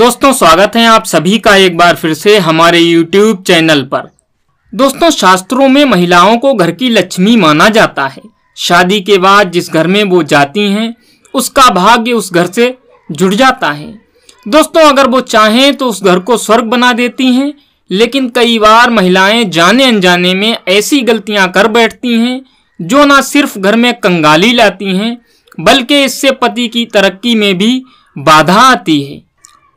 दोस्तों स्वागत है आप सभी का एक बार फिर से हमारे YouTube चैनल पर दोस्तों शास्त्रों में महिलाओं को घर की लक्ष्मी माना जाता है शादी के बाद जिस घर में वो जाती हैं उसका भाग्य उस घर से जुड़ जाता है दोस्तों अगर वो चाहें तो उस घर को स्वर्ग बना देती हैं लेकिन कई बार महिलाएं जाने अनजाने में ऐसी गलतियां कर बैठती हैं जो ना सिर्फ घर में कंगाली लाती हैं बल्कि इससे पति की तरक्की में भी बाधा आती है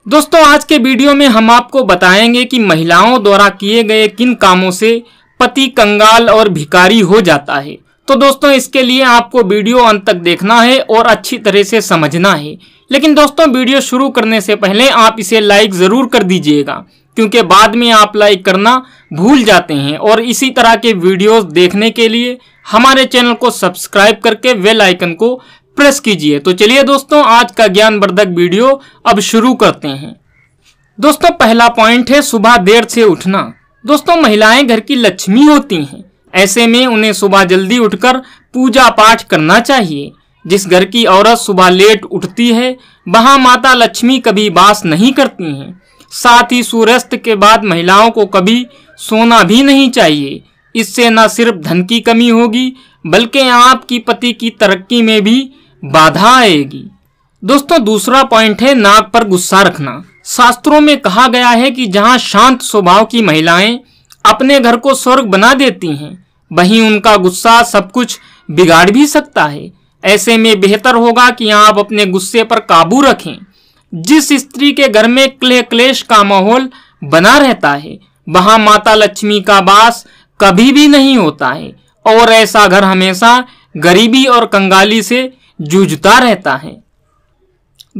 दोस्तों आज के वीडियो में हम आपको बताएंगे कि महिलाओं द्वारा किए गए किन कामों से पति कंगाल और भिकारी हो जाता है तो दोस्तों इसके लिए आपको वीडियो अंत तक देखना है और अच्छी तरह से समझना है लेकिन दोस्तों वीडियो शुरू करने से पहले आप इसे लाइक ज़रूर कर दीजिएगा क्योंकि बाद में आप लाइक करना भूल जाते हैं और इसी तरह के वीडियोस देखने के लिए हमारे चैनल को सब्सक्राइब करके वेल आइकन को प्रेस कीजिए तो चलिए दोस्तों आज का ज्ञानवर्धक वीडियो अब शुरू करते हैं दोस्तों पहला पॉइंट है सुबह देर से उठना दोस्तों महिलाएं घर की लक्ष्मी होती हैं ऐसे में उन्हें सुबह जल्दी उठकर पूजा पाठ करना चाहिए जिस घर की औरत सुबह लेट उठती है वहां माता लक्ष्मी कभी बास नहीं करती हैं साथ ही सूर्यास्त के बाद महिलाओं को कभी सोना भी नहीं चाहिए इससे न सिर्फ धन की कमी होगी बल्कि आपकी पति की तरक्की में भी बाधा आएगी दोस्तों दूसरा पॉइंट है नाक पर गुस्सा रखना शास्त्रों में कहा गया है कि जहाँ शांत स्वभाव की महिलाएं अपने घर को स्वर्ग बना देती हैं वहीं उनका गुस्सा सब कुछ बिगाड़ भी सकता है ऐसे में बेहतर होगा कि आप अपने गुस्से पर काबू रखें जिस स्त्री के घर में क्ले क्लेश का माहौल बना रहता है वहां माता लक्ष्मी का वास कभी भी नहीं होता है और ऐसा घर हमेशा गरीबी और कंगाली से जूझता रहता है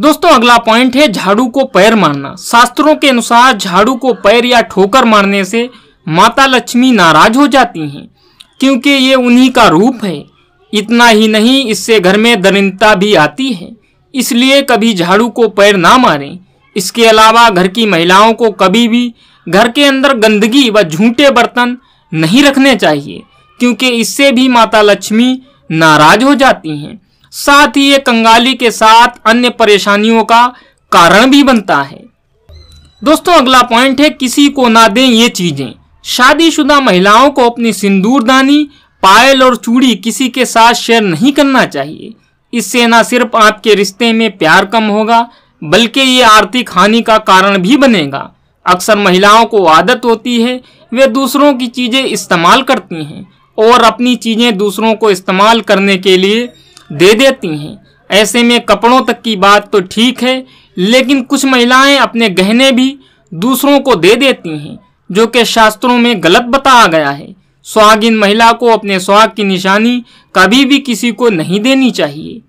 दोस्तों अगला पॉइंट है झाड़ू को पैर मारना शास्त्रों के अनुसार झाड़ू को पैर या ठोकर मारने से माता लक्ष्मी नाराज हो जाती हैं क्योंकि ये उन्हीं का रूप है इतना ही नहीं इससे घर में दरिंदता भी आती है इसलिए कभी झाड़ू को पैर ना मारें इसके अलावा घर की महिलाओं को कभी भी घर के अंदर गंदगी व झूठे बर्तन नहीं रखने चाहिए क्योंकि इससे भी माता लक्ष्मी नाराज हो जाती हैं साथ ही ये कंगाली के साथ अन्य परेशानियों का कारण भी बनता है दोस्तों अगला पॉइंट है किसी को ना दें ये चीजें शादीशुदा महिलाओं को अपनी सिंदूरदानी पायल और चूड़ी किसी के साथ शेयर नहीं करना चाहिए इससे ना सिर्फ आपके रिश्ते में प्यार कम होगा बल्कि ये आर्थिक हानि का कारण भी बनेगा अक्सर महिलाओं को आदत होती है वे दूसरों की चीज़ें इस्तेमाल करती हैं और अपनी चीज़ें दूसरों को इस्तेमाल करने के लिए दे देती हैं ऐसे में कपड़ों तक की बात तो ठीक है लेकिन कुछ महिलाएं अपने गहने भी दूसरों को दे देती हैं जो कि शास्त्रों में गलत बताया गया है सुहागिन महिला को अपने सुहाग की निशानी कभी भी किसी को नहीं देनी चाहिए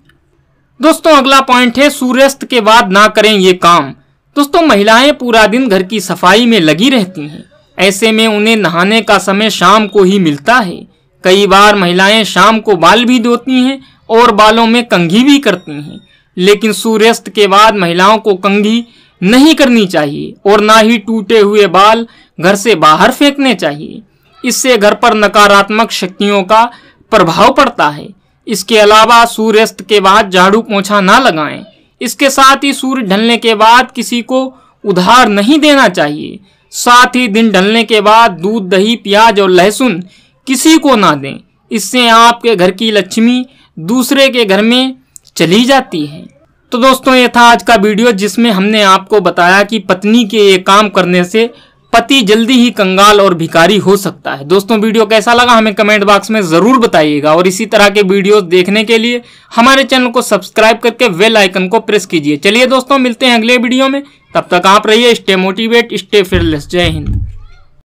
दोस्तों अगला पॉइंट है सूर्यास्त के बाद ना करें ये काम दोस्तों महिलाएं पूरा दिन घर की सफाई में लगी रहती हैं ऐसे में उन्हें नहाने का समय शाम को ही मिलता है कई बार महिलाएं शाम को बाल भी धोती हैं और बालों में कंघी भी करती हैं लेकिन सूर्यास्त के बाद महिलाओं को कंघी नहीं करनी चाहिए और ना ही टूटे हुए बाल घर से बाहर फेंकने चाहिए इससे घर पर नकारात्मक शक्तियों का प्रभाव पड़ता है इसके अलावा सूर्यास्त के बाद झाड़ू पोछा ना लगाएं इसके साथ ही सूर्य ढलने के बाद किसी को उधार नहीं देना चाहिए साथ ही दिन ढलने के बाद दूध दही प्याज और लहसुन किसी को ना दें इससे आपके घर की लक्ष्मी दूसरे के घर में चली जाती है तो दोस्तों ये था आज का वीडियो जिसमें हमने आपको बताया कि पत्नी के ये काम करने से पति जल्दी ही कंगाल और भिकारी हो सकता है दोस्तों वीडियो कैसा लगा हमें कमेंट बॉक्स में ज़रूर बताइएगा और इसी तरह के वीडियोस देखने के लिए हमारे चैनल को सब्सक्राइब करके वेल आइकन को प्रेस कीजिए चलिए दोस्तों मिलते हैं अगले वीडियो में तब तक आप रहिए स्टे मोटिवेट स्टे फिरलेस जय हिंद